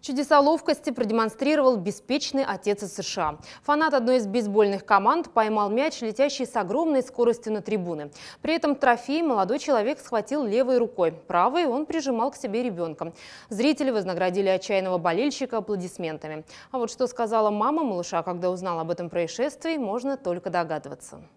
Чудеса ловкости продемонстрировал беспечный отец из США. Фанат одной из бейсбольных команд поймал мяч, летящий с огромной скоростью на трибуны. При этом трофей молодой человек схватил левой рукой. Правой он прижимал к себе ребенка. Зрители вознаградили отчаянного болельщика аплодисментами. А вот что сказала мама малыша, когда узнала об этом происшествии, можно только догадываться.